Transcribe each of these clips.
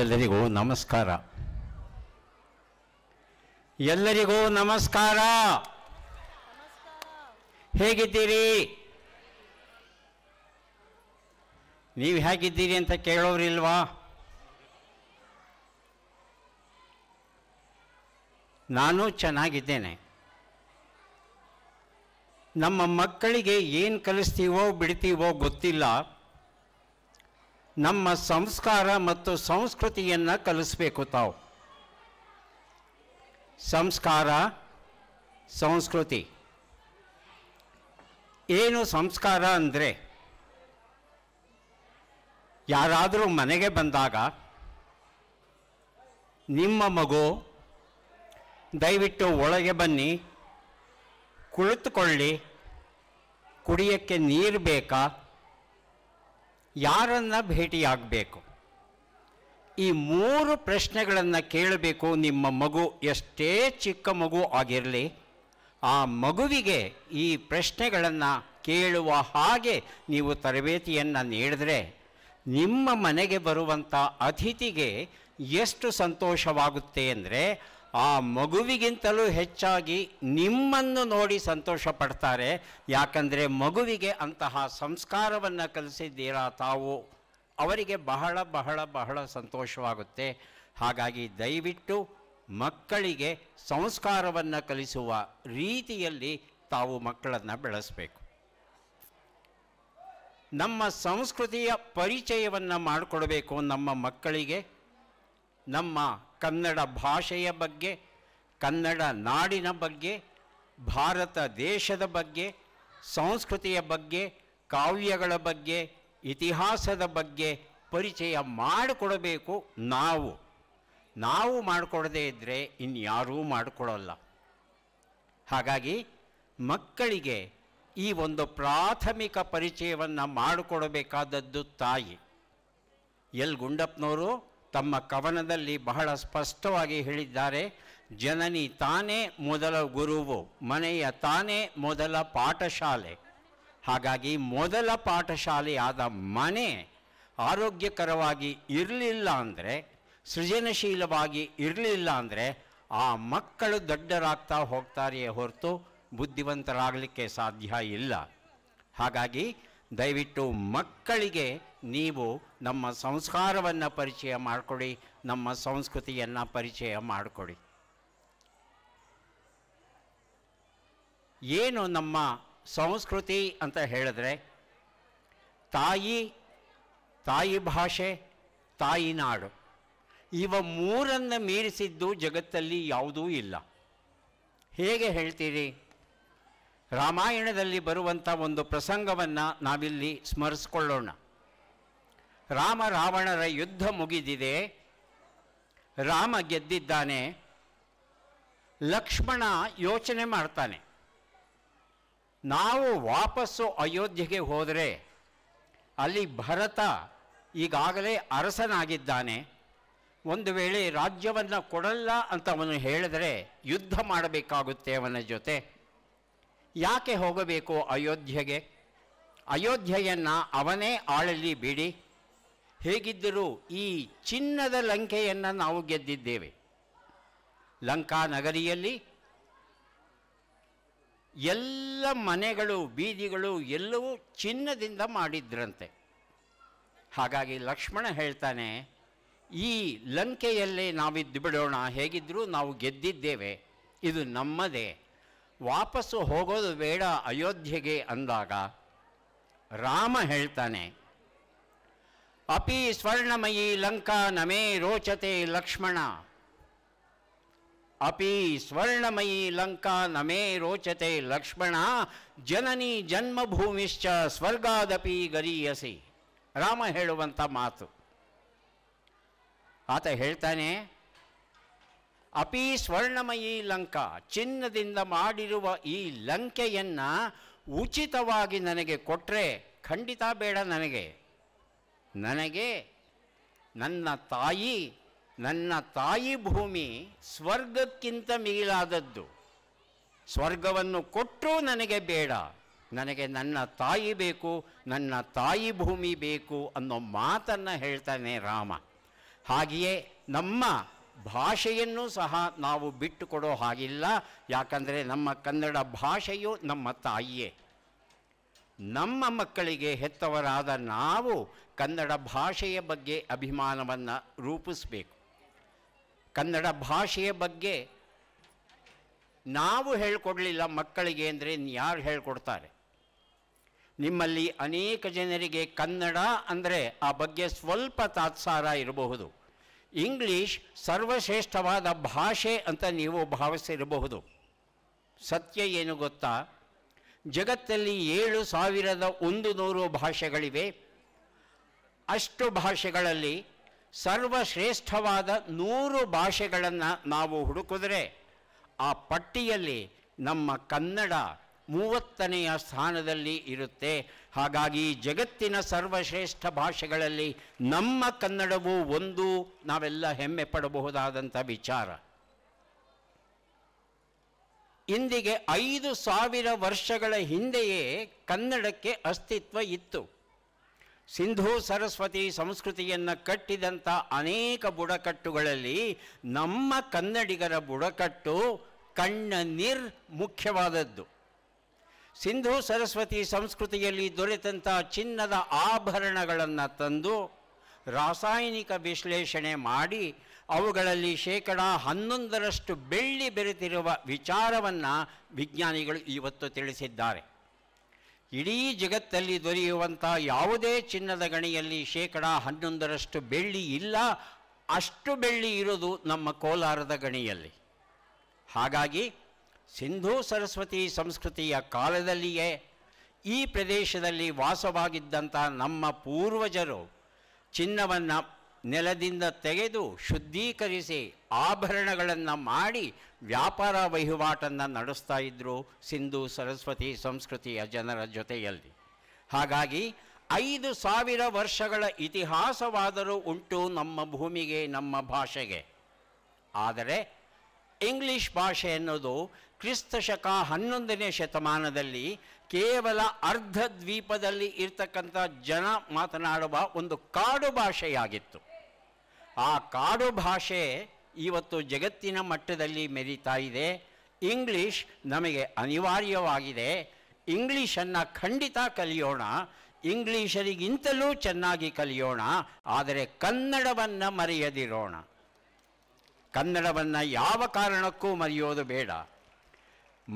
ಎಲ್ಲರಿಗೂ ನಮಸ್ಕಾರ ಎಲ್ಲರಿಗೂ ನಮಸ್ಕಾರ ಹೇಗಿದ್ದೀರಿ ನೀವು ಹೇಗಿದ್ದೀರಿ ಅಂತ ಕೇಳೋರಿಲ್ವಾ ನಾನು ಚೆನ್ನಾಗಿದ್ದೇನೆ ನಮ್ಮ ಮಕ್ಕಳಿಗೆ ಏನು ಕಲಿಸ್ತೀವೋ ಬಿಡ್ತೀವೋ ಗೊತ್ತಿಲ್ಲ ನಮ್ಮ ಸಂಸ್ಕಾರ ಮತ್ತು ಸಂಸ್ಕೃತಿಯನ್ನು ಕಲಿಸ್ಬೇಕು ತಾವು ಸಂಸ್ಕಾರ ಸಂಸ್ಕೃತಿ ಏನು ಸಂಸ್ಕಾರ ಅಂದರೆ ಯಾರಾದರೂ ಮನೆಗೆ ಬಂದಾಗ ನಿಮ್ಮ ಮಗು ದಯವಿಟ್ಟು ಒಳಗೆ ಬನ್ನಿ ಕುಳಿತುಕೊಳ್ಳಿ ಕುಡಿಯೋಕ್ಕೆ ನೀರು ಬೇಕಾ ಯಾರನ್ನು ಭೇಟಿಯಾಗಬೇಕು ಈ ಮೂರು ಪ್ರಶ್ನೆಗಳನ್ನು ಕೇಳಬೇಕು ನಿಮ್ಮ ಮಗು ಎಷ್ಟೇ ಚಿಕ್ಕ ಮಗು ಆಗಿರಲಿ ಆ ಮಗುವಿಗೆ ಈ ಪ್ರಶ್ನೆಗಳನ್ನು ಕೇಳುವ ಹಾಗೆ ನೀವು ತರಬೇತಿಯನ್ನು ನೀಡಿದ್ರೆ ನಿಮ್ಮ ಮನೆಗೆ ಬರುವಂಥ ಅತಿಥಿಗೆ ಎಷ್ಟು ಸಂತೋಷವಾಗುತ್ತೆ ಅಂದರೆ ಆ ಮಗುವಿಗಿಂತಲೂ ಹೆಚ್ಚಾಗಿ ನಿಮ್ಮನ್ನು ನೋಡಿ ಸಂತೋಷ ಪಡ್ತಾರೆ ಯಾಕಂದರೆ ಮಗುವಿಗೆ ಅಂತಹ ಸಂಸ್ಕಾರವನ್ನು ಕಲಿಸಿದ್ದೀರಾ ತಾವು ಅವರಿಗೆ ಬಹಳ ಬಹಳ ಬಹಳ ಸಂತೋಷವಾಗುತ್ತೆ ಹಾಗಾಗಿ ದಯವಿಟ್ಟು ಮಕ್ಕಳಿಗೆ ಸಂಸ್ಕಾರವನ್ನು ಕಲಿಸುವ ರೀತಿಯಲ್ಲಿ ತಾವು ಮಕ್ಕಳನ್ನು ಬೆಳೆಸಬೇಕು ನಮ್ಮ ಸಂಸ್ಕೃತಿಯ ಪರಿಚಯವನ್ನು ಮಾಡಿಕೊಡಬೇಕು ನಮ್ಮ ಮಕ್ಕಳಿಗೆ ನಮ್ಮ ಕನ್ನಡ ಭಾಷೆಯ ಬಗ್ಗೆ ಕನ್ನಡ ನಾಡಿನ ಬಗ್ಗೆ ಭಾರತ ದೇಶದ ಬಗ್ಗೆ ಸಂಸ್ಕೃತಿಯ ಬಗ್ಗೆ ಕಾವ್ಯಗಳ ಬಗ್ಗೆ ಇತಿಹಾಸದ ಬಗ್ಗೆ ಪರಿಚಯ ಮಾಡಿಕೊಡಬೇಕು ನಾವು ನಾವು ಮಾಡಿಕೊಡದೇ ಇದ್ದರೆ ಇನ್ಯಾರೂ ಮಾಡಿಕೊಡೋಲ್ಲ ಹಾಗಾಗಿ ಮಕ್ಕಳಿಗೆ ಈ ಒಂದು ಪ್ರಾಥಮಿಕ ಪರಿಚಯವನ್ನು ಮಾಡಿಕೊಡಬೇಕಾದದ್ದು ತಾಯಿ ಎಲ್ ಗುಂಡಪ್ಪನವರು ತಮ್ಮ ಕವನದಲ್ಲಿ ಬಹಳ ಸ್ಪಷ್ಟವಾಗಿ ಹೇಳಿದ್ದಾರೆ ಜನನಿ ತಾನೇ ಮೊದಲ ಗುರುವು ಮನೆಯ ತಾನೇ ಮೊದಲ ಪಾಠಶಾಲೆ ಹಾಗಾಗಿ ಮೊದಲ ಪಾಠಶಾಲೆಯಾದ ಮನೆ ಆರೋಗ್ಯಕರವಾಗಿ ಇರಲಿಲ್ಲ ಅಂದರೆ ಸೃಜನಶೀಲವಾಗಿ ಇರಲಿಲ್ಲ ಅಂದರೆ ಆ ಮಕ್ಕಳು ದೊಡ್ಡರಾಗ್ತಾ ಹೋಗ್ತಾರೆಯೇ ಹೊರತು ಬುದ್ಧಿವಂತರಾಗಲಿಕ್ಕೆ ಸಾಧ್ಯ ಇಲ್ಲ ಹಾಗಾಗಿ ದಯವಿಟ್ಟು ಮಕ್ಕಳಿಗೆ ನೀವು ನಮ್ಮ ಸಂಸ್ಕಾರವನ್ನು ಪರಿಚಯ ಮಾಡಿಕೊಡಿ ನಮ್ಮ ಸಂಸ್ಕೃತಿಯನ್ನು ಪರಿಚಯ ಮಾಡಿಕೊಡಿ ಏನು ನಮ್ಮ ಸಂಸ್ಕೃತಿ ಅಂತ ಹೇಳಿದ್ರೆ ತಾಯಿ ತಾಯಿ ಭಾಷೆ ತಾಯಿ ನಾಡು ಇವ ಮೂರನ್ನು ಮೀರಿಸಿದ್ದು ಜಗತ್ತಲ್ಲಿ ಯಾವುದೂ ಇಲ್ಲ ಹೇಗೆ ಹೇಳ್ತೀರಿ ರಾಮಾಯಣದಲ್ಲಿ ಬರುವಂಥ ಒಂದು ಪ್ರಸಂಗವನ್ನು ನಾವಿಲ್ಲಿ ಸ್ಮರಿಸ್ಕೊಳ್ಳೋಣ ರಾಮ ರಾವಣರ ಯುದ್ಧ ಮುಗಿದಿದೆ ರಾಮ ಗೆದ್ದಿದ್ದಾನೆ ಲಕ್ಷ್ಮಣ ಯೋಚನೆ ಮಾಡ್ತಾನೆ ನಾವು ವಾಪಸ್ಸು ಅಯೋಧ್ಯೆಗೆ ಹೋದರೆ ಅಲ್ಲಿ ಭರತ ಈಗಾಗಲೇ ಅರಸನಾಗಿದ್ದಾನೆ ಒಂದು ವೇಳೆ ರಾಜ್ಯವನ್ನು ಕೊಡಲ್ಲ ಅಂತ ಅವನು ಹೇಳಿದರೆ ಯುದ್ಧ ಮಾಡಬೇಕಾಗುತ್ತೆ ಅವನ ಜೊತೆ ಯಾಕೆ ಹೋಗಬೇಕು ಅಯೋಧ್ಯೆಗೆ ಅಯೋಧ್ಯೆಯನ್ನು ಅವನೇ ಆಳಲಿ ಬಿಡಿ ಹೇಗಿದ್ದರೂ ಈ ಚಿನ್ನದ ಲಂಕೆಯನ್ನು ನಾವು ಗೆದ್ದಿದ್ದೇವೆ ಲಂಕಾ ನಗರಿಯಲ್ಲಿ ಎಲ್ಲ ಮನೆಗಳು ಬೀದಿಗಳು ಎಲ್ಲವೂ ಚಿನ್ನದಿಂದ ಮಾಡಿದ್ರಂತೆ ಹಾಗಾಗಿ ಲಕ್ಷ್ಮಣ ಹೇಳ್ತಾನೆ ಈ ಲಂಕೆಯಲ್ಲೇ ನಾವಿದ್ದು ಬಿಡೋಣ ಹೇಗಿದ್ದರೂ ನಾವು ಗೆದ್ದಿದ್ದೇವೆ ಇದು ನಮ್ಮದೇ ವಾಪಸ್ಸು ಹೋಗೋದು ಬೇಡ ಅಯೋಧ್ಯೆಗೆ ಅಂದಾಗ ರಾಮ ಹೇಳ್ತಾನೆ ಅಪಿ ಸ್ವರ್ಣಮಯಿ ಲಂಕಾ ನಮೇ ರೋಚತೆ ಲಕ್ಷ್ಮಣ ಅಪಿ ಸ್ವರ್ಣಮಯಿ ಲಂಕಾ ನಮೇ ರೋಚತೆ ಲಕ್ಷ್ಮಣ ಜನನಿ ಜನ್ಮಭೂಮಿಶ್ಚ ಸ್ವರ್ಗಾದಪಿ ಗರೀಯಸಿ ರಾಮ ಹೇಳುವಂಥ ಮಾತು ಆತ ಹೇಳ್ತಾನೆ ಅಪಿ ಸ್ವರ್ಣಮಯಿ ಲಂಕಾ ಚಿನ್ನದಿಂದ ಮಾಡಿರುವ ಈ ಲಂಕೆಯನ್ನು ಉಚಿತವಾಗಿ ನನಗೆ ಕೊಟ್ಟರೆ ಖಂಡಿತ ಬೇಡ ನನಗೆ ನನಗೆ ನನ್ನ ತಾಯಿ ನನ್ನ ತಾಯಿ ಭೂಮಿ ಸ್ವರ್ಗಕ್ಕಿಂತ ಮಿಗಿಲಾದದ್ದು ಸ್ವರ್ಗವನ್ನು ಕೊಟ್ಟರೂ ನನಗೆ ಬೇಡ ನನಗೆ ನನ್ನ ತಾಯಿ ಬೇಕು ನನ್ನ ತಾಯಿ ಭೂಮಿ ಬೇಕು ಅನ್ನೋ ಮಾತನ್ನು ಹೇಳ್ತಾನೆ ರಾಮ ಹಾಗೆಯೇ ನಮ್ಮ ಭಾಷೆಯನ್ನು ಸಹ ನಾವು ಬಿಟ್ಟುಕೊಡೋ ಹಾಗಿಲ್ಲ ಯಾಕಂದರೆ ನಮ್ಮ ಕನ್ನಡ ಭಾಷೆಯು ನಮ್ಮ ತಾಯಿಯೇ ನಮ್ಮ ಮಕ್ಕಳಿಗೆ ಹೆತ್ತವರಾದ ನಾವು ಕನ್ನಡ ಭಾಷೆಯ ಬಗ್ಗೆ ಅಭಿಮಾನವನ್ನು ರೂಪಿಸಬೇಕು ಕನ್ನಡ ಭಾಷೆಯ ಬಗ್ಗೆ ನಾವು ಹೇಳಿಕೊಡಲಿಲ್ಲ ಮಕ್ಕಳಿಗೆ ಅಂದರೆ ಯಾರು ಹೇಳ್ಕೊಡ್ತಾರೆ ನಿಮ್ಮಲ್ಲಿ ಅನೇಕ ಜನರಿಗೆ ಕನ್ನಡ ಅಂದರೆ ಆ ಬಗ್ಗೆ ಸ್ವಲ್ಪ ತಾತ್ಸಾರ ಇರಬಹುದು ಇಂಗ್ಲೀಷ್ ಸರ್ವಶ್ರೇಷ್ಠವಾದ ಭಾಷೆ ಅಂತ ನೀವು ಭಾವಿಸಿರಬಹುದು ಸತ್ಯ ಏನು ಗೊತ್ತಾ ಜಗತ್ತಲ್ಲಿ ಏಳು ಸಾವಿರದ ಒಂದು ನೂರು ಭಾಷೆಗಳಿವೆ ಅಷ್ಟು ಭಾಷೆಗಳಲ್ಲಿ ಸರ್ವಶ್ರೇಷ್ಠವಾದ ನೂರು ಭಾಷೆಗಳನ್ನು ನಾವು ಹುಡುಕಿದ್ರೆ ಆ ಪಟ್ಟಿಯಲ್ಲಿ ನಮ್ಮ ಕನ್ನಡ ಮೂವತ್ತನೆಯ ಸ್ಥಾನದಲ್ಲಿ ಇರುತ್ತೆ ಹಾಗಾಗಿ ಜಗತ್ತಿನ ಸರ್ವಶ್ರೇಷ್ಠ ಭಾಷೆಗಳಲ್ಲಿ ನಮ್ಮ ಕನ್ನಡವು ಒಂದು ನಾವೆಲ್ಲ ಹೆಮ್ಮೆ ಪಡಬಹುದಾದಂಥ ವಿಚಾರ ಇಂದಿಗೆ ಐದು ಸಾವಿರ ವರ್ಷಗಳ ಹಿಂದೆಯೇ ಕನ್ನಡಕ್ಕೆ ಅಸ್ತಿತ್ವ ಇತ್ತು ಸಿಂಧೂ ಸರಸ್ವತಿ ಸಂಸ್ಕೃತಿಯನ್ನು ಕಟ್ಟಿದಂಥ ಅನೇಕ ಬುಡಕಟ್ಟುಗಳಲ್ಲಿ ನಮ್ಮ ಕನ್ನಡಿಗರ ಬುಡಕಟ್ಟು ಕಣ್ಣ ನಿರ್ ಮುಖ್ಯವಾದದ್ದು ಸಿಂಧೂ ಸರಸ್ವತಿ ಸಂಸ್ಕೃತಿಯಲ್ಲಿ ದೊರೆತಂಥ ಚಿನ್ನದ ಆಭರಣಗಳನ್ನು ತಂದು ರಾಸಾಯನಿಕ ವಿಶ್ಲೇಷಣೆ ಮಾಡಿ ಅವುಗಳಲ್ಲಿ ಶೇಕಡ ಹನ್ನೊಂದರಷ್ಟು ಬೆಳ್ಳಿ ಬೆರೆತಿರುವ ವಿಚಾರವನ್ನು ವಿಜ್ಞಾನಿಗಳು ಇವತ್ತು ತಿಳಿಸಿದ್ದಾರೆ ಇಡೀ ಜಗತ್ತಲ್ಲಿ ದೊರೆಯುವಂಥ ಯಾವುದೇ ಚಿನ್ನದ ಗಣಿಯಲ್ಲಿ ಶೇಕಡ ಹನ್ನೊಂದರಷ್ಟು ಬೆಳ್ಳಿ ಇಲ್ಲ ಅಷ್ಟು ಬೆಳ್ಳಿ ಇರೋದು ನಮ್ಮ ಕೋಲಾರದ ಗಣಿಯಲ್ಲಿ ಹಾಗಾಗಿ ಸಿಂಧೂ ಸರಸ್ವತಿ ಸಂಸ್ಕೃತಿಯ ಕಾಲದಲ್ಲಿಯೇ ಈ ಪ್ರದೇಶದಲ್ಲಿ ವಾಸವಾಗಿದ್ದಂಥ ನಮ್ಮ ಪೂರ್ವಜರು ಚಿನ್ನವನ್ನು ನೆಲದಿಂದ ತೆಗೆದು ಶುದ್ಧೀಕರಿಸಿ ಆಭರಣಗಳನ್ನು ಮಾಡಿ ವ್ಯಾಪಾರ ವಹಿವಾಟನ್ನು ನಡೆಸ್ತಾ ಇದ್ದರು ಸಿಂಧು ಸರಸ್ವತಿ ಸಂಸ್ಕೃತಿಯ ಜನರ ಜೊತೆಯಲ್ಲಿ ಹಾಗಾಗಿ ಐದು ಸಾವಿರ ವರ್ಷಗಳ ಇತಿಹಾಸವಾದರೂ ಉಂಟು ನಮ್ಮ ಭೂಮಿಗೆ ನಮ್ಮ ಭಾಷೆಗೆ ಆದರೆ ಇಂಗ್ಲಿಷ್ ಭಾಷೆ ಅನ್ನೋದು ಕ್ರಿಸ್ತ ಶಕ ಹನ್ನೊಂದನೇ ಶತಮಾನದಲ್ಲಿ ಕೇವಲ ಅರ್ಧ ದ್ವೀಪದಲ್ಲಿ ಇರ್ತಕ್ಕಂಥ ಜನ ಮಾತನಾಡುವ ಒಂದು ಕಾಡು ಭಾಷೆಯಾಗಿತ್ತು ಆ ಕಾಡು ಭಾಷೆ ಇವತ್ತು ಜಗತ್ತಿನ ಮಟ್ಟದಲ್ಲಿ ಮೆರೀತಾ ಇದೆ ಇಂಗ್ಲಿಷ್ ನಮಗೆ ಅನಿವಾರ್ಯವಾಗಿದೆ ಇಂಗ್ಲೀಷನ್ನು ಖಂಡಿತ ಕಲಿಯೋಣ ಇಂಗ್ಲೀಷರಿಗಿಂತಲೂ ಚೆನ್ನಾಗಿ ಕಲಿಯೋಣ ಆದರೆ ಕನ್ನಡವನ್ನು ಮರೆಯದಿರೋಣ ಕನ್ನಡವನ್ನು ಯಾವ ಕಾರಣಕ್ಕೂ ಮರೆಯೋದು ಬೇಡ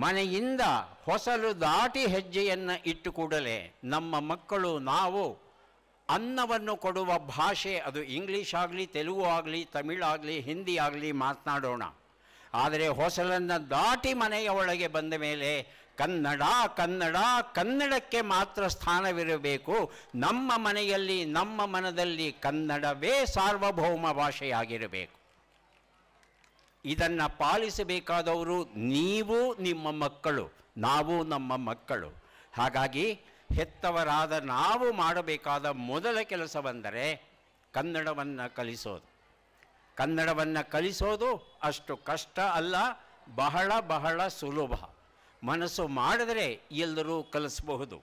ಮನೆಯಿಂದ ಹೊಸಲು ದಾಟಿ ಹೆಜ್ಜೆಯನ್ನು ಇಟ್ಟು ಕೂಡಲೇ ನಮ್ಮ ಮಕ್ಕಳು ನಾವು ಅನ್ನವನ್ನು ಕೊಡುವ ಭಾಷೆ ಅದು ಇಂಗ್ಲೀಷ್ ಆಗಲಿ ತೆಲುಗು ಆಗಲಿ ತಮಿಳಾಗಲಿ ಹಿಂದಿ ಆಗಲಿ ಮಾತನಾಡೋಣ ಆದರೆ ಹೊಸಲನ್ನು ದಾಟಿ ಮನೆಯ ಒಳಗೆ ಬಂದ ಮೇಲೆ ಕನ್ನಡ ಕನ್ನಡ ಕನ್ನಡಕ್ಕೆ ಮಾತ್ರ ಸ್ಥಾನವಿರಬೇಕು ನಮ್ಮ ಮನೆಯಲ್ಲಿ ನಮ್ಮ ಮನದಲ್ಲಿ ಕನ್ನಡವೇ ಸಾರ್ವಭೌಮ ಭಾಷೆಯಾಗಿರಬೇಕು ಇದನ್ನು ಪಾಲಿಸಬೇಕಾದವರು ನೀವು ನಿಮ್ಮ ಮಕ್ಕಳು ನಾವು ನಮ್ಮ ಮಕ್ಕಳು ಹಾಗಾಗಿ ಹೆತ್ತವರಾದ ನಾವು ಮಾಡಬೇಕಾದ ಮೊದಲ ಕೆಲಸವೆಂದರೆ ಕನ್ನಡವನ್ನು ಕಲಿಸೋದು ಕನ್ನಡವನ್ನು ಕಲಿಸೋದು ಅಷ್ಟು ಕಷ್ಟ ಅಲ್ಲ ಬಹಳ ಬಹಳ ಸುಲಭ ಮನಸ್ಸು ಮಾಡಿದರೆ ಎಲ್ಲರೂ ಕಲಿಸಬಹುದು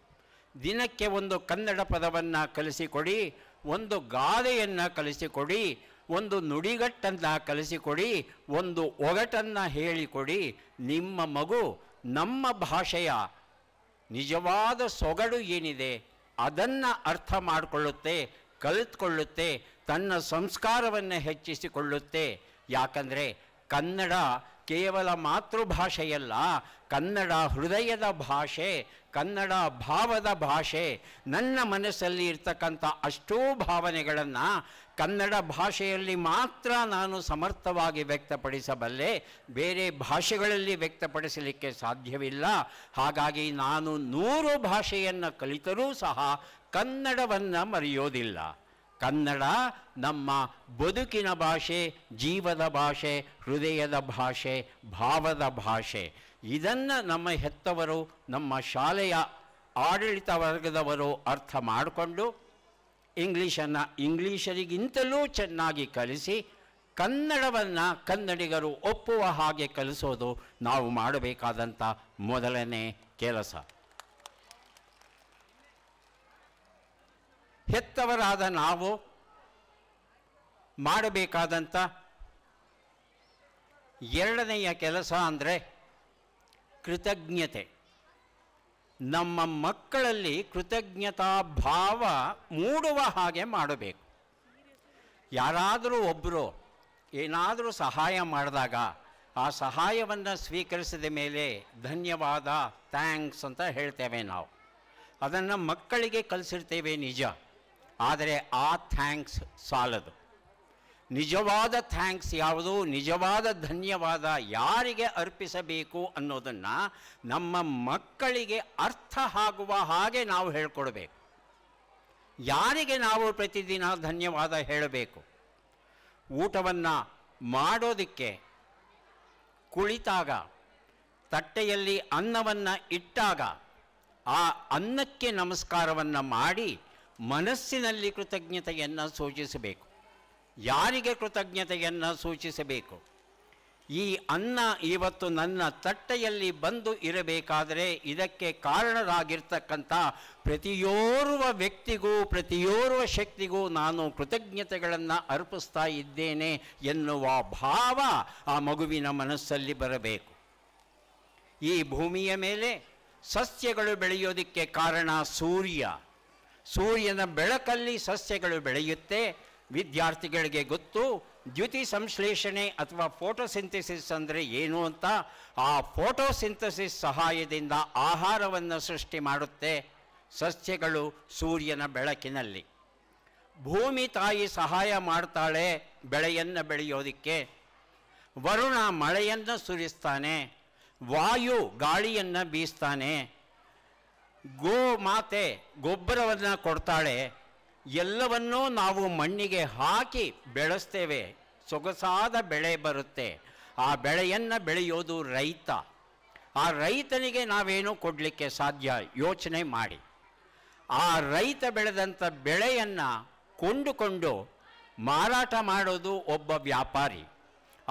ದಿನಕ್ಕೆ ಒಂದು ಕನ್ನಡ ಪದವನ್ನು ಕಲಿಸಿಕೊಡಿ ಒಂದು ಗಾದೆಯನ್ನು ಕಲಿಸಿಕೊಡಿ ಒಂದು ನುಡಿಗಟ್ಟನ್ನು ಕಲಿಸಿಕೊಡಿ ಒಂದು ಒಗಟನ್ನು ಹೇಳಿಕೊಡಿ ನಿಮ್ಮ ಮಗು ನಮ್ಮ ಭಾಷೆಯ ನಿಜವಾದ ಸೊಗಡು ಏನಿದೆ ಅದನ್ನು ಅರ್ಥ ಮಾಡಿಕೊಳ್ಳುತ್ತೆ ಕಲಿತ್ಕೊಳ್ಳುತ್ತೆ ತನ್ನ ಸಂಸ್ಕಾರವನ್ನು ಹೆಚ್ಚಿಸಿಕೊಳ್ಳುತ್ತೆ ಯಾಕಂದರೆ ಕನ್ನಡ ಕೇವಲ ಮಾತೃಭಾಷೆಯಲ್ಲ ಕನ್ನಡ ಹೃದಯದ ಭಾಷೆ ಕನ್ನಡ ಭಾವದ ಭಾಷೆ ನನ್ನ ಮನಸ್ಸಲ್ಲಿ ಇರ್ತಕ್ಕಂಥ ಅಷ್ಟೋ ಭಾವನೆಗಳನ್ನು ಕನ್ನಡ ಭಾಷೆಯಲ್ಲಿ ಮಾತ್ರ ನಾನು ಸಮರ್ಥವಾಗಿ ವ್ಯಕ್ತಪಡಿಸಬಲ್ಲೆ ಬೇರೆ ಭಾಷೆಗಳಲ್ಲಿ ವ್ಯಕ್ತಪಡಿಸಲಿಕ್ಕೆ ಸಾಧ್ಯವಿಲ್ಲ ಹಾಗಾಗಿ ನಾನು ನೂರು ಭಾಷೆಯನ್ನು ಕಲಿತರೂ ಸಹ ಕನ್ನಡವನ್ನು ಮರೆಯೋದಿಲ್ಲ ಕನ್ನಡ ನಮ್ಮ ಬದುಕಿನ ಭಾಷೆ ಜೀವದ ಭಾಷೆ ಹೃದಯದ ಭಾಷೆ ಭಾವದ ಭಾಷೆ ಇದನ್ನು ನಮ್ಮ ಹೆತ್ತವರು ನಮ್ಮ ಶಾಲೆಯ ಆಡಳಿತ ವರ್ಗದವರು ಅರ್ಥ ಮಾಡಿಕೊಂಡು ಇಂಗ್ಲೀಷನ್ನು ಇಂಗ್ಲೀಷರಿಗಿಂತಲೂ ಚೆನ್ನಾಗಿ ಕಲಿಸಿ ಕನ್ನಡವನ್ನು ಕನ್ನಡಿಗರು ಒಪ್ಪುವ ಹಾಗೆ ಕಲಿಸೋದು ನಾವು ಮಾಡಬೇಕಾದಂಥ ಮೊದಲನೇ ಕೆಲಸ ಹೆತ್ತವರಾದ ನಾವು ಮಾಡಬೇಕಾದಂಥ ಎರಡನೆಯ ಕೆಲಸ ಅಂದರೆ ಕೃತಜ್ಞತೆ ನಮ್ಮ ಮಕ್ಕಳಲ್ಲಿ ಕೃತಜ್ಞತಾ ಭಾವ ಮೂಡುವ ಹಾಗೆ ಮಾಡಬೇಕು ಯಾರಾದರೂ ಒಬ್ಬರು ಏನಾದರೂ ಸಹಾಯ ಮಾಡಿದಾಗ ಆ ಸಹಾಯವನ್ನು ಸ್ವೀಕರಿಸಿದ ಮೇಲೆ ಧನ್ಯವಾದ ಥ್ಯಾಂಕ್ಸ್ ಅಂತ ಹೇಳ್ತೇವೆ ನಾವು ಅದನ್ನು ಮಕ್ಕಳಿಗೆ ಕಲಿಸಿರ್ತೇವೆ ನಿಜ ಆದರೆ ಆ ಥ್ಯಾಂಕ್ಸ್ ಸಾಲದು ನಿಜವಾದ ಥ್ಯಾಂಕ್ಸ್ ಯಾವುದು ನಿಜವಾದ ಧನ್ಯವಾದ ಯಾರಿಗೆ ಅರ್ಪಿಸಬೇಕು ಅನ್ನೋದನ್ನು ನಮ್ಮ ಮಕ್ಕಳಿಗೆ ಅರ್ಥ ಆಗುವ ಹಾಗೆ ನಾವು ಹೇಳ್ಕೊಡ್ಬೇಕು ಯಾರಿಗೆ ನಾವು ಪ್ರತಿದಿನ ಧನ್ಯವಾದ ಹೇಳಬೇಕು ಊಟವನ್ನು ಮಾಡೋದಕ್ಕೆ ಕುಳಿತಾಗ ತಟ್ಟೆಯಲ್ಲಿ ಅನ್ನವನ್ನು ಇಟ್ಟಾಗ ಆ ಅನ್ನಕ್ಕೆ ನಮಸ್ಕಾರವನ್ನು ಮಾಡಿ ಮನಸ್ಸಿನಲ್ಲಿ ಕೃತಜ್ಞತೆಯನ್ನು ಸೂಚಿಸಬೇಕು ಯಾರಿಗೆ ಕೃತಜ್ಞತೆಯನ್ನು ಸೂಚಿಸಬೇಕು ಈ ಅನ್ನ ಇವತ್ತು ನನ್ನ ತಟ್ಟೆಯಲ್ಲಿ ಬಂದು ಇರಬೇಕಾದರೆ ಇದಕ್ಕೆ ಕಾರಣರಾಗಿರ್ತಕ್ಕಂಥ ಪ್ರತಿಯೋರ್ವ ವ್ಯಕ್ತಿಗೂ ಪ್ರತಿಯೋರ್ವ ಶಕ್ತಿಗೂ ನಾನು ಕೃತಜ್ಞತೆಗಳನ್ನು ಅರ್ಪಿಸ್ತಾ ಇದ್ದೇನೆ ಎನ್ನುವ ಭಾವ ಆ ಮಗುವಿನ ಮನಸ್ಸಲ್ಲಿ ಬರಬೇಕು ಈ ಭೂಮಿಯ ಮೇಲೆ ಸಸ್ಯಗಳು ಬೆಳೆಯೋದಕ್ಕೆ ಕಾರಣ ಸೂರ್ಯ ಸೂರ್ಯನ ಬೆಳಕಲ್ಲಿ ಸಸ್ಯಗಳು ಬೆಳೆಯುತ್ತೆ ವಿದ್ಯಾರ್ಥಿಗಳಿಗೆ ಗೊತ್ತು ದ್ಯುತಿ ಸಂಶ್ಲೇಷಣೆ ಅಥವಾ ಫೋಟೋಸಿಂಥಸಿಸ್ ಅಂದರೆ ಏನು ಅಂತ ಆ ಫೋಟೋಸಿಂಥಸಿಸ್ ಸಹಾಯದಿಂದ ಆಹಾರವನ್ನು ಸೃಷ್ಟಿ ಮಾಡುತ್ತೆ ಸಸ್ಯಗಳು ಸೂರ್ಯನ ಬೆಳಕಿನಲ್ಲಿ ಭೂಮಿ ತಾಯಿ ಸಹಾಯ ಮಾಡ್ತಾಳೆ ಬೆಳೆಯನ್ನು ಬೆಳೆಯೋದಕ್ಕೆ ವರುಣ ಮಳೆಯನ್ನು ಸುರಿಸ್ತಾನೆ ವಾಯು ಗಾಳಿಯನ್ನು ಬೀಸ್ತಾನೆ ಗೋ ಮಾತೆ ಗೊಬ್ಬರವನ್ನು ಕೊಡ್ತಾಳೆ ಎಲ್ಲವನ್ನೂ ನಾವು ಮಣ್ಣಿಗೆ ಹಾಕಿ ಬೆಳೆಸ್ತೇವೆ ಸೊಗಸಾದ ಬೆಳೆ ಬರುತ್ತೆ ಆ ಬೆಳೆಯನ್ನು ಬೆಳೆಯೋದು ರೈತ ಆ ರೈತನಿಗೆ ನಾವೇನು ಕೊಡಲಿಕ್ಕೆ ಸಾಧ್ಯ ಯೋಚನೆ ಮಾಡಿ ಆ ರೈತ ಬೆಳೆದಂಥ ಬೆಳೆಯನ್ನು ಕೊಂಡುಕೊಂಡು ಮಾರಾಟ ಮಾಡೋದು ಒಬ್ಬ ವ್ಯಾಪಾರಿ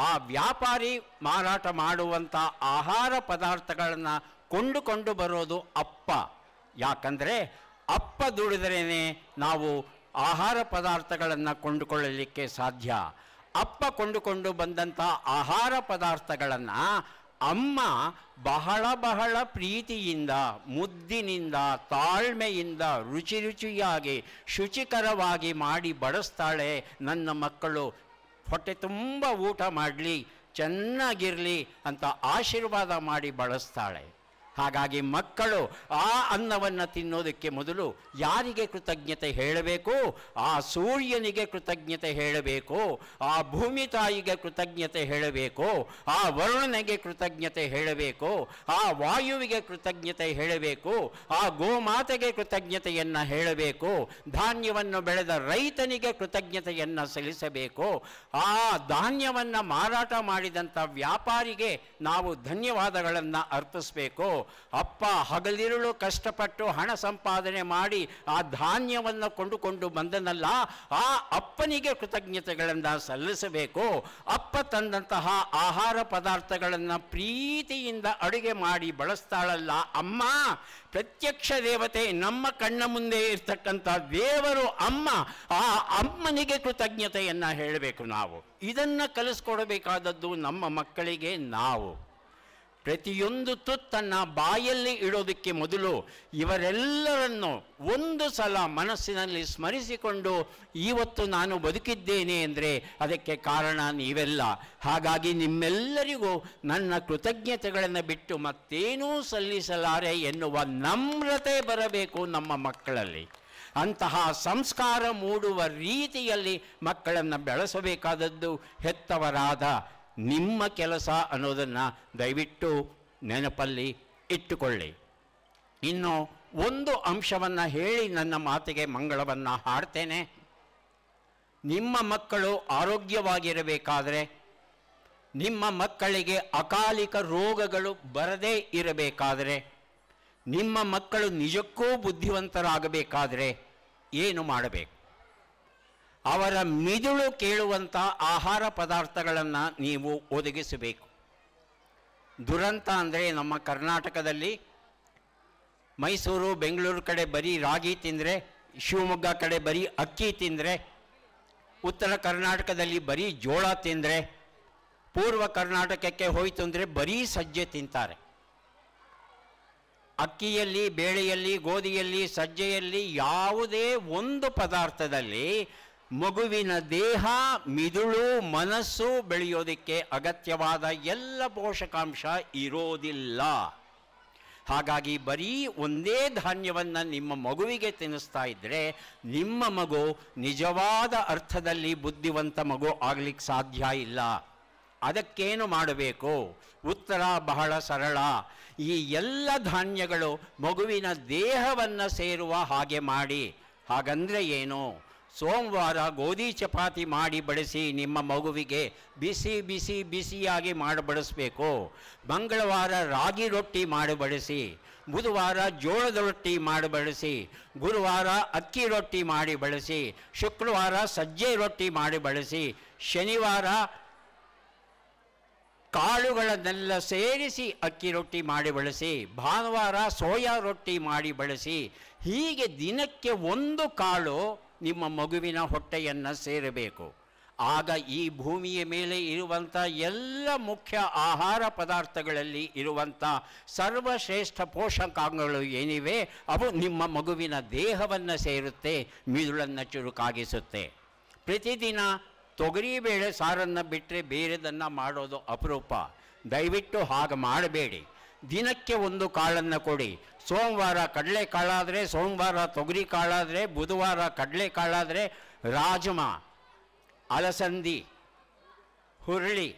ಆ ವ್ಯಾಪಾರಿ ಮಾರಾಟ ಮಾಡುವಂಥ ಆಹಾರ ಪದಾರ್ಥಗಳನ್ನು ಕೊಂಡುಕೊಂಡು ಬರೋದು ಅಪ್ಪ ಯಾಕಂದರೆ ಅಪ್ಪ ದುಡಿದ್ರೇ ನಾವು ಆಹಾರ ಪದಾರ್ಥಗಳನ್ನು ಕೊಂಡುಕೊಳ್ಳಲಿಕ್ಕೆ ಸಾಧ್ಯ ಅಪ್ಪ ಕೊಂಡುಕೊಂಡು ಬಂದಂಥ ಆಹಾರ ಪದಾರ್ಥಗಳನ್ನು ಅಮ್ಮ ಬಹಳ ಬಹಳ ಪ್ರೀತಿಯಿಂದ ಮುದ್ದಿನಿಂದ ತಾಳ್ಮೆಯಿಂದ ರುಚಿ ರುಚಿಯಾಗಿ ಶುಚಿಕರವಾಗಿ ಮಾಡಿ ಬಡಿಸ್ತಾಳೆ ನನ್ನ ಮಕ್ಕಳು ಹೊಟ್ಟೆ ತುಂಬ ಊಟ ಮಾಡಲಿ ಚೆನ್ನಾಗಿರಲಿ ಅಂತ ಆಶೀರ್ವಾದ ಮಾಡಿ ಬಳಸ್ತಾಳೆ ಹಾಗಾಗಿ ಮಕ್ಕಳು ಆ ಅನ್ನವನ್ನು ತಿನ್ನೋದಕ್ಕೆ ಮೊದಲು ಯಾರಿಗೆ ಕೃತಜ್ಞತೆ ಹೇಳಬೇಕು ಆ ಸೂರ್ಯನಿಗೆ ಕೃತಜ್ಞತೆ ಹೇಳಬೇಕು ಆ ಭೂಮಿ ತಾಯಿಗೆ ಕೃತಜ್ಞತೆ ಹೇಳಬೇಕು ಆ ವರುಣನಿಗೆ ಕೃತಜ್ಞತೆ ಹೇಳಬೇಕು ಆ ವಾಯುವಿಗೆ ಕೃತಜ್ಞತೆ ಹೇಳಬೇಕು ಆ ಗೋಮಾತೆಗೆ ಕೃತಜ್ಞತೆಯನ್ನು ಹೇಳಬೇಕು ಧಾನ್ಯವನ್ನು ಬೆಳೆದ ರೈತನಿಗೆ ಕೃತಜ್ಞತೆಯನ್ನು ಸಲ್ಲಿಸಬೇಕು ಆ ಧಾನ್ಯವನ್ನು ಮಾರಾಟ ಮಾಡಿದಂಥ ವ್ಯಾಪಾರಿಗೆ ನಾವು ಧನ್ಯವಾದಗಳನ್ನು ಅರ್ಪಿಸಬೇಕು ಅಪ್ಪ ಹಗಲಿರುಳು ಕಷ್ಟಪಟ್ಟು ಹಣ ಸಂಪಾದನೆ ಮಾಡಿ ಆ ಧಾನ್ಯವನ್ನು ಕೊಂಡುಕೊಂಡು ಬಂದನಲ್ಲ ಆ ಅಪ್ಪನಿಗೆ ಕೃತಜ್ಞತೆಗಳನ್ನು ಸಲ್ಲಿಸಬೇಕು ಅಪ್ಪ ತಂದಂತಹ ಆಹಾರ ಪದಾರ್ಥಗಳನ್ನು ಪ್ರೀತಿಯಿಂದ ಅಡುಗೆ ಮಾಡಿ ಬಳಸ್ತಾಳಲ್ಲ ಅಮ್ಮ ಪ್ರತ್ಯಕ್ಷ ದೇವತೆ ನಮ್ಮ ಕಣ್ಣ ಮುಂದೆ ಇರ್ತಕ್ಕಂಥ ದೇವರು ಅಮ್ಮ ಆ ಅಮ್ಮನಿಗೆ ಕೃತಜ್ಞತೆಯನ್ನು ಹೇಳಬೇಕು ನಾವು ಇದನ್ನು ಕಲಿಸ್ಕೊಡಬೇಕಾದದ್ದು ನಮ್ಮ ಮಕ್ಕಳಿಗೆ ನಾವು ಪ್ರತಿಯೊಂದು ತುತ್ತನ್ನು ಬಾಯಲ್ಲಿ ಇಡೋದಕ್ಕೆ ಮೊದಲು ಇವರೆಲ್ಲರನ್ನು ಒಂದು ಸಲ ಮನಸ್ಸಿನಲ್ಲಿ ಸ್ಮರಿಸಿಕೊಂಡು ಇವತ್ತು ನಾನು ಬದುಕಿದ್ದೇನೆ ಅಂದರೆ ಅದಕ್ಕೆ ಕಾರಣ ನೀವೆಲ್ಲ ಹಾಗಾಗಿ ನಿಮ್ಮೆಲ್ಲರಿಗೂ ನನ್ನ ಕೃತಜ್ಞತೆಗಳನ್ನು ಬಿಟ್ಟು ಮತ್ತೇನೂ ಸಲ್ಲಿಸಲಾರೆ ಎನ್ನುವ ನಮ್ರತೆ ಬರಬೇಕು ನಮ್ಮ ಮಕ್ಕಳಲ್ಲಿ ಅಂತಹ ಸಂಸ್ಕಾರ ಮೂಡುವ ರೀತಿಯಲ್ಲಿ ಮಕ್ಕಳನ್ನು ಬೆಳೆಸಬೇಕಾದದ್ದು ಹೆತ್ತವರಾದ ನಿಮ್ಮ ಕೆಲಸ ಅನ್ನೋದನ್ನು ದಯವಿಟ್ಟು ನೆನಪಲ್ಲಿ ಇಟ್ಟುಕೊಳ್ಳಿ ಇನ್ನು ಒಂದು ಅಂಶವನ್ನು ಹೇಳಿ ನನ್ನ ಮಾತಿಗೆ ಮಂಗಳವನ್ನು ಹಾಡ್ತೇನೆ ನಿಮ್ಮ ಮಕ್ಕಳು ಆರೋಗ್ಯವಾಗಿರಬೇಕಾದರೆ ನಿಮ್ಮ ಮಕ್ಕಳಿಗೆ ಅಕಾಲಿಕ ರೋಗಗಳು ಬರದೇ ಇರಬೇಕಾದರೆ ನಿಮ್ಮ ಮಕ್ಕಳು ನಿಜಕ್ಕೂ ಬುದ್ಧಿವಂತರಾಗಬೇಕಾದರೆ ಏನು ಮಾಡಬೇಕು ಅವರ ಮಿದುಳು ಕೇಳುವಂಥ ಆಹಾರ ಪದಾರ್ಥಗಳನ್ನು ನೀವು ಒದಗಿಸಬೇಕು ದುರಂತ ಅಂದರೆ ನಮ್ಮ ಕರ್ನಾಟಕದಲ್ಲಿ ಮೈಸೂರು ಬೆಂಗಳೂರು ಕಡೆ ಬರೀ ರಾಗಿ ತಿಂದರೆ ಶಿವಮೊಗ್ಗ ಕಡೆ ಬರೀ ಅಕ್ಕಿ ತಿಂದರೆ ಉತ್ತರ ಕರ್ನಾಟಕದಲ್ಲಿ ಬರೀ ಜೋಳ ತಿಂದರೆ ಪೂರ್ವ ಕರ್ನಾಟಕಕ್ಕೆ ಹೋಯಿತು ಅಂದರೆ ಬರೀ ಸಜ್ಜೆ ತಿಂತಾರೆ ಅಕ್ಕಿಯಲ್ಲಿ ಬೇಳೆಯಲ್ಲಿ ಗೋಧಿಯಲ್ಲಿ ಸಜ್ಜೆಯಲ್ಲಿ ಯಾವುದೇ ಒಂದು ಪದಾರ್ಥದಲ್ಲಿ ಮಗುವಿನ ದೇಹ ಮಿದುಳು ಮನಸ್ಸು ಬೆಳೆಯೋದಕ್ಕೆ ಅಗತ್ಯವಾದ ಎಲ್ಲ ಪೋಷಕಾಂಶ ಇರೋದಿಲ್ಲ ಹಾಗಾಗಿ ಬರೀ ಒಂದೇ ಧಾನ್ಯವನ್ನು ನಿಮ್ಮ ಮಗುವಿಗೆ ತಿನ್ನಿಸ್ತಾ ಇದ್ದರೆ ನಿಮ್ಮ ಮಗು ನಿಜವಾದ ಅರ್ಥದಲ್ಲಿ ಬುದ್ಧಿವಂತ ಮಗು ಆಗಲಿಕ್ಕೆ ಸಾಧ್ಯ ಇಲ್ಲ ಅದಕ್ಕೇನು ಮಾಡಬೇಕು ಉತ್ತರ ಬಹಳ ಸರಳ ಈ ಎಲ್ಲ ಧಾನ್ಯಗಳು ಮಗುವಿನ ದೇಹವನ್ನು ಸೇರುವ ಹಾಗೆ ಮಾಡಿ ಹಾಗಂದರೆ ಏನು ಸೋಮವಾರ ಗೋಧಿ ಚಪಾತಿ ಮಾಡಿ ಬಡಿಸಿ ನಿಮ್ಮ ಮಗುವಿಗೆ ಬಿಸಿ ಬಿಸಿ ಬಿಸಿಯಾಗಿ ಮಾಡಿ ಬಡಿಸಬೇಕು ಮಂಗಳವಾರ ರಾಗಿ ರೊಟ್ಟಿ ಮಾಡಿ ಬಡಿಸಿ ಬುಧವಾರ ಜೋಳದ ರೊಟ್ಟಿ ಮಾಡಿ ಬಳಸಿ ಗುರುವಾರ ಅಕ್ಕಿ ರೊಟ್ಟಿ ಮಾಡಿ ಬಳಸಿ ಶುಕ್ರವಾರ ಸಜ್ಜೆ ರೊಟ್ಟಿ ಮಾಡಿ ಬಳಸಿ ಶನಿವಾರ ಕಾಳುಗಳನ್ನೆಲ್ಲ ಸೇರಿಸಿ ಅಕ್ಕಿ ರೊಟ್ಟಿ ಮಾಡಿ ಬಳಸಿ ಭಾನುವಾರ ಸೋಯಾ ರೊಟ್ಟಿ ಮಾಡಿ ಬಳಸಿ ಹೀಗೆ ದಿನಕ್ಕೆ ಒಂದು ಕಾಳು ನಿಮ್ಮ ಮಗುವಿನ ಹೊಟ್ಟೆಯನ್ನು ಸೇರಬೇಕು ಆಗ ಈ ಭೂಮಿಯ ಮೇಲೆ ಇರುವಂಥ ಎಲ್ಲ ಮುಖ್ಯ ಆಹಾರ ಪದಾರ್ಥಗಳಲ್ಲಿ ಇರುವಂಥ ಸರ್ವಶ್ರೇಷ್ಠ ಪೋಷಕಾಂಗಗಳು ಏನಿವೆ ಅವು ನಿಮ್ಮ ಮಗುವಿನ ದೇಹವನ್ನು ಸೇರುತ್ತೆ ಮಿದುಳನ್ನು ಚುರುಕಾಗಿಸುತ್ತೆ ಪ್ರತಿದಿನ ತೊಗರಿಬೇಳೆ ಸಾರನ್ನು ಬಿಟ್ಟರೆ ಬೇರೆದನ್ನು ಮಾಡೋದು ಅಪರೂಪ ದಯವಿಟ್ಟು ಹಾಗೆ ಮಾಡಬೇಡಿ ದಿನಕ್ಕೆ ಒಂದು ಕಾಳನ್ನು ಕೊಡಿ ಸೋಮವಾರ ಕಡಲೆ ಕಾಳಾದರೆ ಸೋಮವಾರ ತೊಗರಿ ಕಾಳಾದರೆ ಬುಧವಾರ ಕಡಲೆ ಕಾಳಾದರೆ ರಾಜಮಾ ಅಲಸಂದಿ ಹುರುಳಿ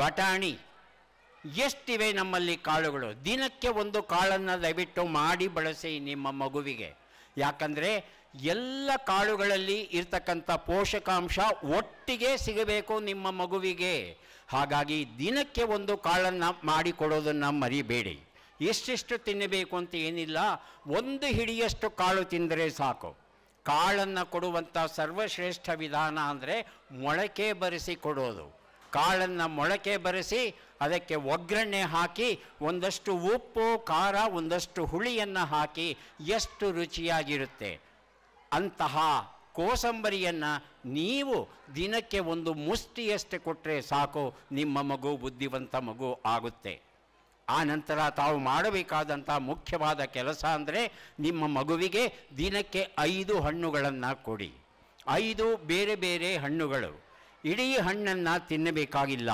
ಬಟಾಣಿ ಎಷ್ಟಿವೆ ನಮ್ಮಲ್ಲಿ ಕಾಳುಗಳು ದಿನಕ್ಕೆ ಒಂದು ಕಾಳನ್ನು ದಯವಿಟ್ಟು ಮಾಡಿ ಬಳಸಿ ನಿಮ್ಮ ಮಗುವಿಗೆ ಯಾಕಂದರೆ ಎಲ್ಲ ಕಾಳುಗಳಲ್ಲಿ ಇರ್ತಕ್ಕಂಥ ಪೋಷಕಾಂಶ ಒಟ್ಟಿಗೆ ಸಿಗಬೇಕು ನಿಮ್ಮ ಮಗುವಿಗೆ ಹಾಗಾಗಿ ದಿನಕ್ಕೆ ಒಂದು ಕಾಳನ್ನು ಮಾಡಿಕೊಡೋದನ್ನು ಮರಿಬೇಡಿ ಎಷ್ಟೆಷ್ಟು ತಿನ್ನಬೇಕು ಅಂತ ಏನಿಲ್ಲ ಒಂದು ಹಿಡಿಯಷ್ಟು ಕಾಳು ತಿಂದರೆ ಸಾಕು ಕಾಳನ್ನು ಕೊಡುವಂಥ ಸರ್ವಶ್ರೇಷ್ಠ ವಿಧಾನ ಅಂದರೆ ಮೊಳಕೆ ಬರೆಸಿ ಕೊಡೋದು ಕಾಳನ್ನು ಮೊಳಕೆ ಬರೆಸಿ ಅದಕ್ಕೆ ಒಗ್ಗರಣೆ ಹಾಕಿ ಒಂದಷ್ಟು ಉಪ್ಪು ಖಾರ ಒಂದಷ್ಟು ಹುಳಿಯನ್ನು ಹಾಕಿ ಎಷ್ಟು ರುಚಿಯಾಗಿರುತ್ತೆ ಅಂತಹ ಕೋಸಂಬರಿಯನ್ನು ನೀವು ದಿನಕ್ಕೆ ಒಂದು ಮುಷ್ಟಿಯಷ್ಟೇ ಕೊಟ್ಟರೆ ಸಾಕು ನಿಮ್ಮ ಮಗು ಬುದ್ಧಿವಂತ ಮಗು ಆಗುತ್ತೆ ಆ ನಂತರ ತಾವು ಮಾಡಬೇಕಾದಂಥ ಮುಖ್ಯವಾದ ಕೆಲಸ ಅಂದರೆ ನಿಮ್ಮ ಮಗುವಿಗೆ ದಿನಕ್ಕೆ ಐದು ಹಣ್ಣುಗಳನ್ನು ಕೊಡಿ ಐದು ಬೇರೆ ಬೇರೆ ಹಣ್ಣುಗಳು ಇಡೀ ಹಣ್ಣನ್ನು ತಿನ್ನಬೇಕಾಗಿಲ್ಲ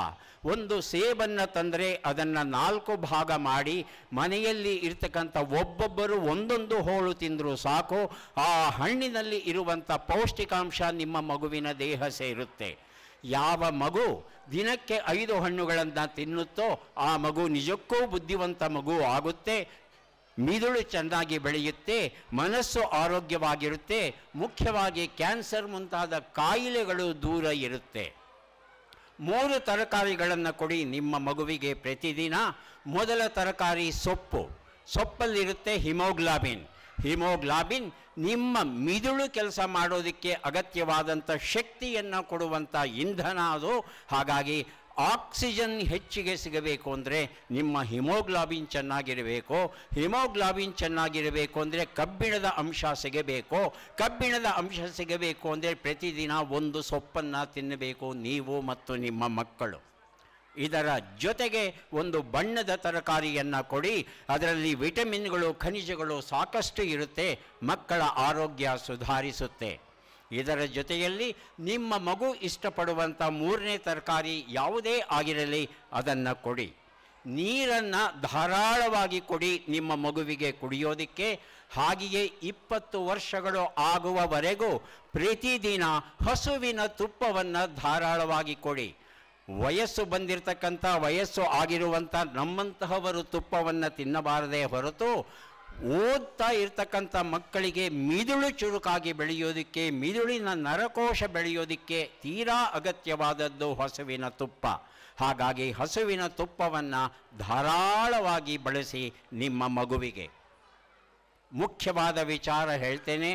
ಒಂದು ಸೇಬನ್ನು ತಂದರೆ ಅದನ್ನು ನಾಲ್ಕು ಭಾಗ ಮಾಡಿ ಮನೆಯಲ್ಲಿ ಇರ್ತಕ್ಕಂಥ ಒಬ್ಬೊಬ್ಬರು ಒಂದೊಂದು ಹೋಳು ತಿಂದರೂ ಸಾಕು ಆ ಹಣ್ಣಿನಲ್ಲಿ ಇರುವಂಥ ಪೌಷ್ಟಿಕಾಂಶ ನಿಮ್ಮ ಮಗುವಿನ ದೇಹ ಸೇರುತ್ತೆ ಯಾವ ಮಗು ದಿನಕ್ಕೆ ಐದು ಹಣ್ಣುಗಳನ್ನು ತಿನ್ನುತ್ತೋ ಆ ಮಗು ನಿಜಕ್ಕೂ ಬುದ್ಧಿವಂತ ಮಗು ಆಗುತ್ತೆ ಮಿದುಳು ಚೆನ್ನಾಗಿ ಬೆಳೆಯುತ್ತೆ ಮನಸ್ಸು ಆರೋಗ್ಯವಾಗಿರುತ್ತೆ ಮುಖ್ಯವಾಗಿ ಕ್ಯಾನ್ಸರ್ ಮುಂತಾದ ಕಾಯಿಲೆಗಳು ದೂರ ಇರುತ್ತೆ ಮೂರು ತರಕಾರಿಗಳನ್ನು ಕೊಡಿ ನಿಮ್ಮ ಮಗುವಿಗೆ ಪ್ರತಿದಿನ ಮೊದಲ ತರಕಾರಿ ಸೊಪ್ಪು ಸೊಪ್ಪಲ್ಲಿರುತ್ತೆ ಹಿಮೋಗ್ಲಾಬಿನ್ ಹಿಮೋಗ್ಲಾಬಿನ್ ನಿಮ್ಮ ಮಿದುಳು ಕೆಲಸ ಮಾಡೋದಕ್ಕೆ ಅಗತ್ಯವಾದಂಥ ಶಕ್ತಿಯನ್ನು ಕೊಡುವಂಥ ಇಂಧನ ಅದು ಹಾಗಾಗಿ ಆಕ್ಸಿಜನ್ ಹೆಚ್ಚಿಗೆ ಸಿಗಬೇಕು ಅಂದರೆ ನಿಮ್ಮ ಹಿಮೋಗ್ಲಾಬಿನ್ ಚೆನ್ನಾಗಿರಬೇಕು ಹಿಮೋಗ್ಲಾಬಿನ್ ಚೆನ್ನಾಗಿರಬೇಕು ಅಂದರೆ ಕಬ್ಬಿಣದ ಅಂಶ ಸಿಗಬೇಕು ಕಬ್ಬಿಣದ ಅಂಶ ಸಿಗಬೇಕು ಅಂದರೆ ಪ್ರತಿದಿನ ಒಂದು ಸೊಪ್ಪನ್ನು ತಿನ್ನಬೇಕು ನೀವು ಮತ್ತು ನಿಮ್ಮ ಮಕ್ಕಳು ಇದರ ಜೊತೆಗೆ ಒಂದು ಬಣ್ಣದ ತರಕಾರಿಯನ್ನು ಕೊಡಿ ಅದರಲ್ಲಿ ವಿಟಮಿನ್ಗಳು ಖನಿಜಗಳು ಸಾಕಷ್ಟು ಇರುತ್ತೆ ಮಕ್ಕಳ ಆರೋಗ್ಯ ಸುಧಾರಿಸುತ್ತೆ ಇದರ ಜೊತೆಯಲ್ಲಿ ನಿಮ್ಮ ಮಗು ಇಷ್ಟಪಡುವಂಥ ಮೂರನೇ ತರಕಾರಿ ಯಾವುದೇ ಆಗಿರಲಿ ಅದನ್ನು ಕೊಡಿ ನೀರನ್ನು ಧಾರಾಳವಾಗಿ ಕೊಡಿ ನಿಮ್ಮ ಮಗುವಿಗೆ ಕುಡಿಯೋದಕ್ಕೆ ಹಾಗೆಯೇ ಇಪ್ಪತ್ತು ವರ್ಷಗಳು ಆಗುವವರೆಗೂ ಪ್ರತಿದಿನ ಹಸುವಿನ ತುಪ್ಪವನ್ನು ಧಾರಾಳವಾಗಿ ಕೊಡಿ ವಯಸ್ಸು ಬಂದಿರತಕ್ಕಂಥ ವಯಸ್ಸು ಆಗಿರುವಂಥ ನಮ್ಮಂತಹವರು ತುಪ್ಪವನ್ನು ತಿನ್ನಬಾರದೇ ಹೊರತು ಓದ್ತಾ ಇರ್ತಕ್ಕಂಥ ಮಕ್ಕಳಿಗೆ ಮಿದುಳು ಚುರುಕಾಗಿ ಬೆಳೆಯೋದಕ್ಕೆ ಮಿದುಳಿನ ನರಕೋಶ ಬೆಳೆಯೋದಕ್ಕೆ ತೀರಾ ಅಗತ್ಯವಾದದ್ದು ಹಸುವಿನ ತುಪ್ಪ ಹಾಗಾಗಿ ಹಸುವಿನ ತುಪ್ಪವನ್ನು ಧಾರಾಳವಾಗಿ ಬಳಸಿ ನಿಮ್ಮ ಮಗುವಿಗೆ ಮುಖ್ಯವಾದ ವಿಚಾರ ಹೇಳ್ತೇನೆ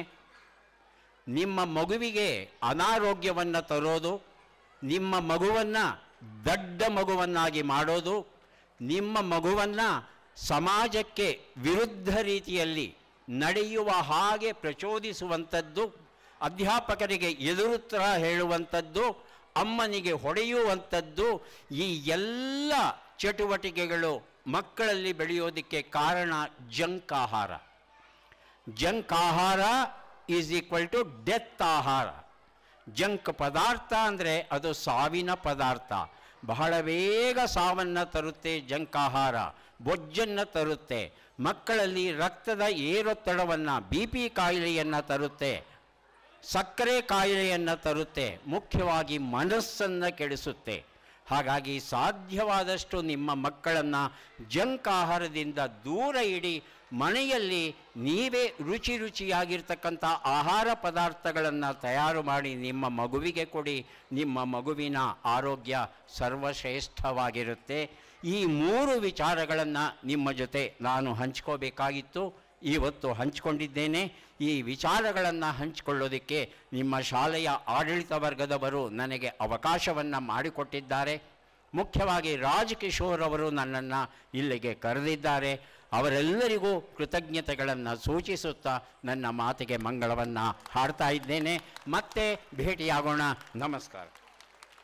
ನಿಮ್ಮ ಮಗುವಿಗೆ ಅನಾರೋಗ್ಯವನ್ನು ತರೋದು ನಿಮ್ಮ ಮಗುವನ್ನು ದಡ್ಡ ಮಗುವನ್ನಾಗಿ ಮಾಡೋದು ನಿಮ್ಮ ಮಗುವನ್ನು ಸಮಾಜಕ್ಕೆ ವಿರುದ್ಧ ರೀತಿಯಲ್ಲಿ ನಡೆಯುವ ಹಾಗೆ ಪ್ರಚೋದಿಸುವಂಥದ್ದು ಅಧ್ಯಾಪಕರಿಗೆ ಎದುರುತ್ತರ ಹೇಳುವಂಥದ್ದು ಅಮ್ಮನಿಗೆ ಹೊಡೆಯುವಂಥದ್ದು ಈ ಎಲ್ಲ ಚಟುವಟಿಕೆಗಳು ಮಕ್ಕಳಲ್ಲಿ ಬೆಳೆಯೋದಕ್ಕೆ ಕಾರಣ ಜಂಕ್ ಆಹಾರ ಜಂಕ್ ಆಹಾರ ಈಸ್ ಈಕ್ವಲ್ ಟು ಡೆತ್ ಆಹಾರ ಜಂಕ್ ಪದಾರ್ಥ ಅಂದರೆ ಅದು ಸಾವಿನ ಪದಾರ್ಥ ಬಹಳ ಬೇಗ ಸಾವನ್ನು ತರುತ್ತೆ ಜಂಕ್ ಆಹಾರ ಬೊಜ್ಜನ್ನು ತರುತ್ತೆ ಮಕ್ಕಳಲ್ಲಿ ರಕ್ತದ ಏರೊತ್ತಡವನ್ನು ಬಿ ಪಿ ಕಾಯಿಲೆಯನ್ನು ತರುತ್ತೆ ಸಕ್ಕರೆ ಕಾಯಿಲೆಯನ್ನು ತರುತ್ತೆ ಮುಖ್ಯವಾಗಿ ಮನಸ್ಸನ್ನು ಕೆಡಿಸುತ್ತೆ ಹಾಗಾಗಿ ಸಾಧ್ಯವಾದಷ್ಟು ನಿಮ್ಮ ಮಕ್ಕಳನ್ನು ಜಂಕ್ ಆಹಾರದಿಂದ ದೂರ ಇಡಿ ಮನೆಯಲ್ಲಿ ನೀವೇ ರುಚಿ ರುಚಿಯಾಗಿರ್ತಕ್ಕಂಥ ಆಹಾರ ಪದಾರ್ಥಗಳನ್ನು ತಯಾರು ಮಾಡಿ ನಿಮ್ಮ ಮಗುವಿಗೆ ಕೊಡಿ ನಿಮ್ಮ ಮಗುವಿನ ಆರೋಗ್ಯ ಸರ್ವಶ್ರೇಷ್ಠವಾಗಿರುತ್ತೆ ಈ ಮೂರು ವಿಚಾರಗಳನ್ನು ನಿಮ್ಮ ಜೊತೆ ನಾನು ಹಂಚ್ಕೋಬೇಕಾಗಿತ್ತು ಇವತ್ತು ಹಂಚಿಕೊಂಡಿದ್ದೇನೆ ಈ ವಿಚಾರಗಳನ್ನು ಹಂಚಿಕೊಳ್ಳೋದಕ್ಕೆ ನಿಮ್ಮ ಶಾಲೆಯ ಆಡಳಿತ ವರ್ಗದವರು ನನಗೆ ಅವಕಾಶವನ್ನು ಮಾಡಿಕೊಟ್ಟಿದ್ದಾರೆ ಮುಖ್ಯವಾಗಿ ರಾಜ್ ಅವರು ನನ್ನನ್ನು ಇಲ್ಲಿಗೆ ಕರೆದಿದ್ದಾರೆ ಅವರೆಲ್ಲರಿಗೂ ಕೃತಜ್ಞತೆಗಳನ್ನು ಸೂಚಿಸುತ್ತಾ ನನ್ನ ಮಾತಿಗೆ ಮಂಗಳವನ್ನು ಹಾಡ್ತಾ ಇದ್ದೇನೆ ಮತ್ತೆ ಭೇಟಿಯಾಗೋಣ ನಮಸ್ಕಾರ